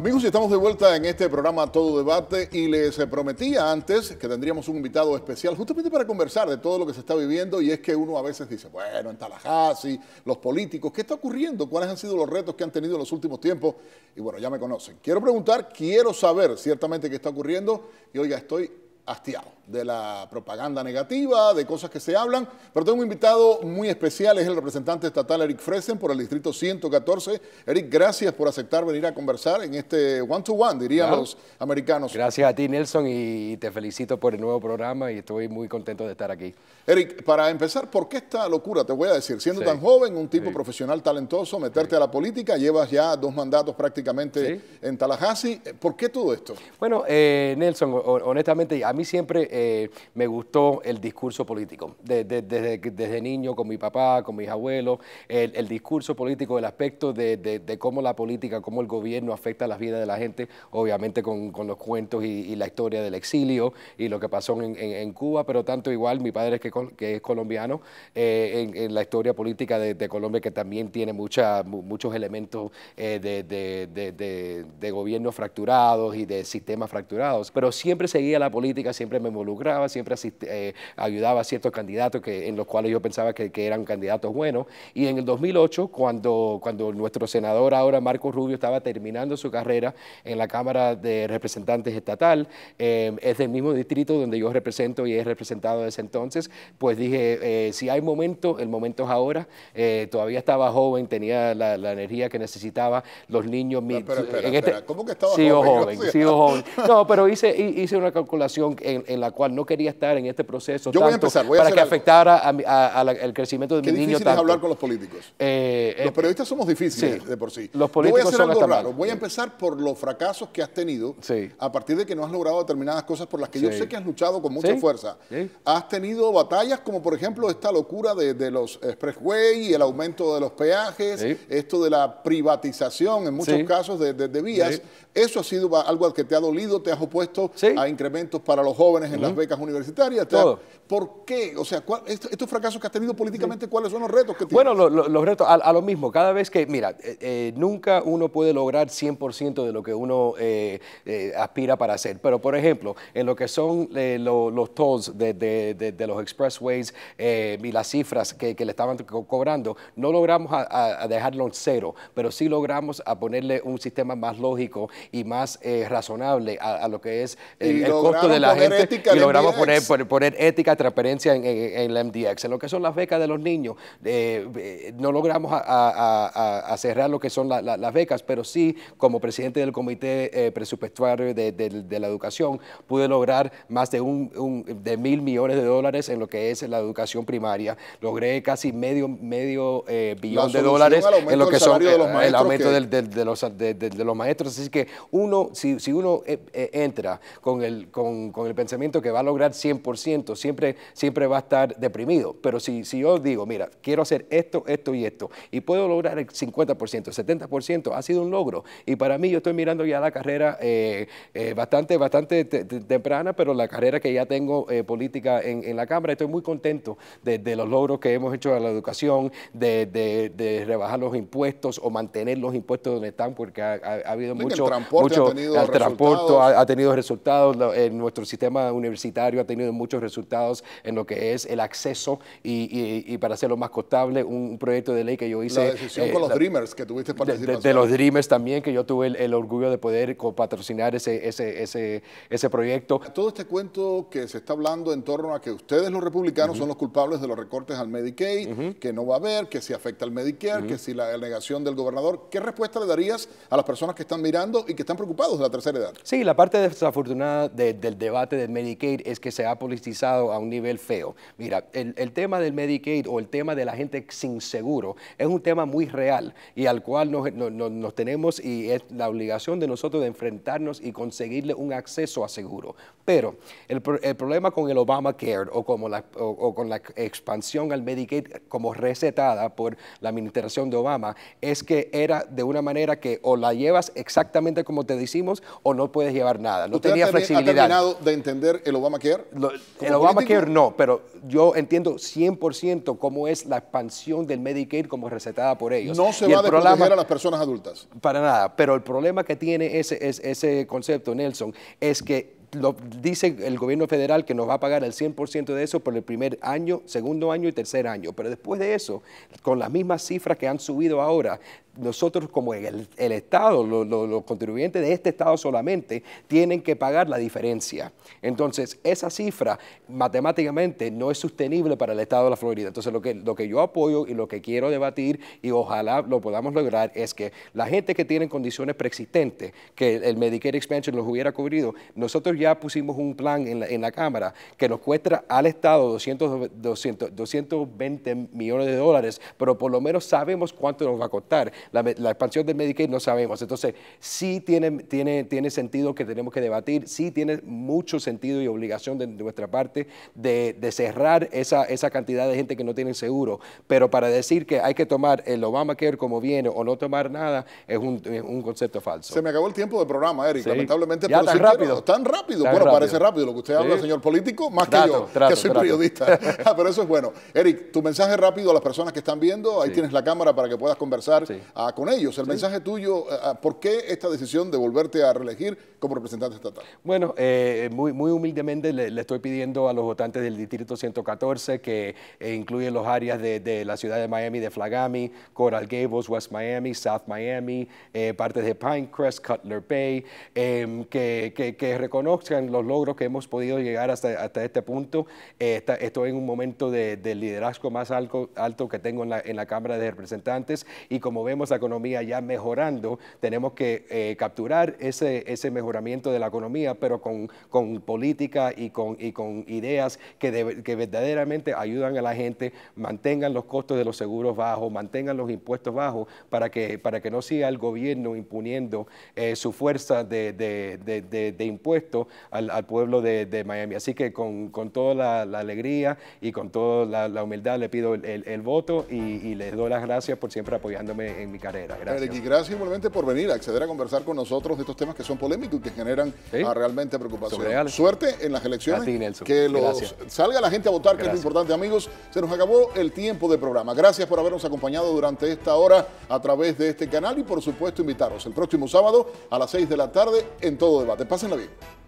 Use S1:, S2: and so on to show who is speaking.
S1: Amigos, estamos de vuelta en este programa Todo Debate y les eh, prometía antes que tendríamos un invitado especial justamente para conversar de todo lo que se está viviendo y es que uno a veces dice, bueno, en Tallahassee, los políticos, ¿qué está ocurriendo? ¿Cuáles han sido los retos que han tenido en los últimos tiempos? Y bueno, ya me conocen. Quiero preguntar, quiero saber ciertamente qué está ocurriendo y oiga, estoy hastiado de la propaganda negativa, de cosas que se hablan, pero tengo un invitado muy especial, es el representante estatal Eric Fresen por el Distrito 114. Eric, gracias por aceptar venir a conversar en este one-to-one, diríamos, dirían los americanos.
S2: Gracias a ti, Nelson, y te felicito por el nuevo programa y estoy muy contento de
S1: estar aquí. Eric, para empezar, ¿por qué esta locura? Te voy a decir, siendo tan joven, un tipo profesional talentoso, meterte a la política, llevas ya dos mandatos prácticamente en Tallahassee, ¿por qué todo esto?
S2: Bueno, eh, Nelson, honestamente, a mí siempre... Eh, eh, me gustó el discurso político. desde, niño, con mi papá, con mis abuelos, el, discurso político, el aspecto de, cómo la política, cómo el gobierno afecta las vidas de la gente, obviamente con, los cuentos y, la historia del exilio y lo que pasó en, Cuba, pero tanto igual, mi padre es que, que es colombiano, eh, en, la historia política de, Colombia, que también tiene muchos elementos eh, de gobiernos fracturados y de sistemas fracturados, pero siempre seguía la política, siempre me involucraba involucraba, siempre eh, ayudaba a ciertos candidatos que, en los cuales yo pensaba que, eran candidatos buenos. Y en el 2008, cuando, cuando nuestro senador ahora, Marco Rubio, estaba terminando su carrera en la Cámara de Representantes Estatal, eh, es del mismo distrito donde yo represento y he representado desde entonces, pues dije, eh, si hay momento, el momento es ahora. todavía estaba joven, tenía la, energía que necesitaba, los niños... Ah, este ¿Cómo que estaba sigo joven? sigo joven. No, pero hice, hice una calculación en la cual no quería estar en este proceso Yo tanto voy a empezar, para que afectara al crecimiento de mi niño. Qué difícil es hablar con
S1: los políticos.
S2: Eh, los eh,
S1: periodistas somos difíciles de por sí. Los políticos voy a hacer algo raro. Voy a empezar por los fracasos que has tenido a partir de que no has logrado determinadas cosas por las que yo sé que has luchado con mucha fuerza. Has tenido batallas como por ejemplo esta locura de, los expressway, el aumento de los peajes, esto de la privatización en muchos casos de, vías. Eso ha sido algo al que te ha dolido, te has opuesto a incrementos para los jóvenes en las becas universitarias. Todo. ¿Por qué? O sea, estos fracasos que has tenido políticamente, ¿cuáles son los retos que tienes?
S2: Bueno, los retos, a, lo mismo, cada vez que, mira, eh, eh, nunca uno puede lograr 100% de lo que uno eh, aspira para hacer, pero por ejemplo, en lo que son los tolls de, los expressways y las cifras que, le estaban cobrando, no logramos a, dejarlo en cero, pero sí logramos a ponerle un sistema más lógico y más razonable a, lo que es el, el costo de la gente y logramos poner, poner, ética, transparencia en, la MDX. En lo que son las becas de los niños, eh, eh, no logramos a, cerrar lo que son las becas, pero sí, como presidente del Comité eh, Presupuestario de, la Educación, pude lograr más de, mil millones de dólares en lo que es la educación primaria. Logré casi medio, medio billón de dólares en lo que son el aumento de, los, maestros. Así que uno, si, uno entra con el pensamiento que va a lograr 100%, siempre, siempre va a estar deprimido. Pero si, si yo digo, mira, quiero hacer esto, esto y esto, y puedo lograr el 50%, 70%, ha sido un logro. Y para mí yo estoy mirando ya la carrera eh, eh, bastante, bastante temprana, pero la carrera que ya tengo eh, política en, la Cámara, estoy muy contento de, los logros que hemos hecho a la educación, de, rebajar los impuestos o mantener los impuestos donde están, porque ha, habido mucho... El transporte mucho, ha el transporte ha, ha, tenido resultados en nuestro sistema universitario universitario ha tenido muchos resultados en lo que es el acceso y, para hacerlo más costable, un, proyecto de ley que yo hice. La decisión eh, con los Dreamers
S1: que tuviste De, de, los Dreamers
S2: también, que yo tuve el, orgullo de poder patrocinar ese,
S1: ese, ese, proyecto. Todo este cuento que se está hablando en torno a que ustedes los republicanos son los culpables de los recortes al Medicaid, que no va a haber, que si afecta al Medicare, que si la negación del gobernador, ¿qué respuesta le darías a las personas que están mirando y que están preocupados de la tercera edad?
S2: Sí, la parte desafortunada del debate del Medicare es que se ha politizado a un nivel feo. Mira, el, tema del Medicaid o el tema de la gente sin seguro es un tema muy real y al cual nos, tenemos y es la obligación de nosotros de enfrentarnos y conseguirle un acceso a seguro. Pero el, problema con el Obamacare o, con la expansión al Medicaid como recetada por la administración de Obama es que era de una manera que o la llevas exactamente como te decimos o no puedes llevar nada. No tenía flexibilidad. terminado
S1: de entender el Obamacare? Lo, el no, pero
S2: yo entiendo 100% cómo es la expansión del Medicaid como recetada por ellos. No se va a proteger a las personas adultas. Para nada, pero el problema que tiene ese, ese concepto, Nelson, es que dice el gobierno federal que nos va a pagar el 100% de eso por el primer año, segundo año y tercer año. Pero después de eso, con las mismas cifras que han subido ahora, nosotros como el, Estado, los contribuyentes de este Estado solamente, tienen que pagar la diferencia. Entonces, esa cifra matemáticamente no es sostenible para el Estado de la Florida. Entonces, lo que, lo que yo apoyo y lo que quiero debatir y ojalá lo podamos lograr es que la gente que tiene condiciones preexistentes, que el Medicare Expansion los hubiera cubrido, nosotros ya pusimos un plan en la, Cámara que nos cuesta al Estado 200, 220 millones de dólares, pero por lo menos sabemos cuánto nos va a costar. La, expansión del Medicaid no sabemos. Entonces, sí tiene, tiene, tiene sentido que tenemos que debatir, sí tiene mucho sentido y obligación de, nuestra parte de, cerrar esa, esa cantidad de gente que no tiene seguro, pero para decir que hay que tomar el Obamacare como viene o no tomar nada es un, concepto falso.
S1: Se me acabó el tiempo del programa, Eric, lamentablemente. tan, rápido. tan rápido bueno, parece rápido lo que usted habla, señor político, más que yo, que soy periodista. Pero eso es bueno. Eric, tu mensaje rápido a las personas que están viendo. Ahí tienes la cámara para que puedas conversar ah, con ellos. El mensaje tuyo, ah, ah, ¿por qué esta decisión de volverte a reelegir como representante estatal?
S2: Bueno, eh, muy, muy humildemente le, estoy pidiendo a los votantes del Distrito 114, que eh, incluyen los áreas de, la ciudad de Miami, de Flagami, Coral Gables, West Miami, South Miami, eh, partes de Pinecrest, Cutler Bay, em, que, que, que reconozcan en los logros que hemos podido llegar hasta, este punto. Eh, estoy en un momento de, liderazgo más alto, que tengo en la, Cámara de Representantes y como vemos la economía ya mejorando, tenemos que eh, capturar ese, mejoramiento de la economía, pero con, con política y con, ideas que, verdaderamente ayudan a la gente, mantengan los costos de los seguros bajos, mantengan los impuestos bajos para que, para que no siga el gobierno imponiendo eh, su fuerza de impuestos al, pueblo de, Miami. Así que con, toda la, alegría y con toda la, humildad le pido el, voto y, le les doy las gracias por siempre apoyándome
S1: en mi carrera. Gracias. y gracias por venir a acceder a conversar con nosotros de estos temas que son polémicos y que generan ah, realmente preocupación. Suerte en las elecciones. que salga la gente a votar, que es lo importante, amigos. Se nos acabó el tiempo de programa. Gracias por habernos acompañado durante esta hora a través de este canal y por supuesto invitaros el próximo sábado a las 6 de la tarde en Todo Debate. Pásenla bien.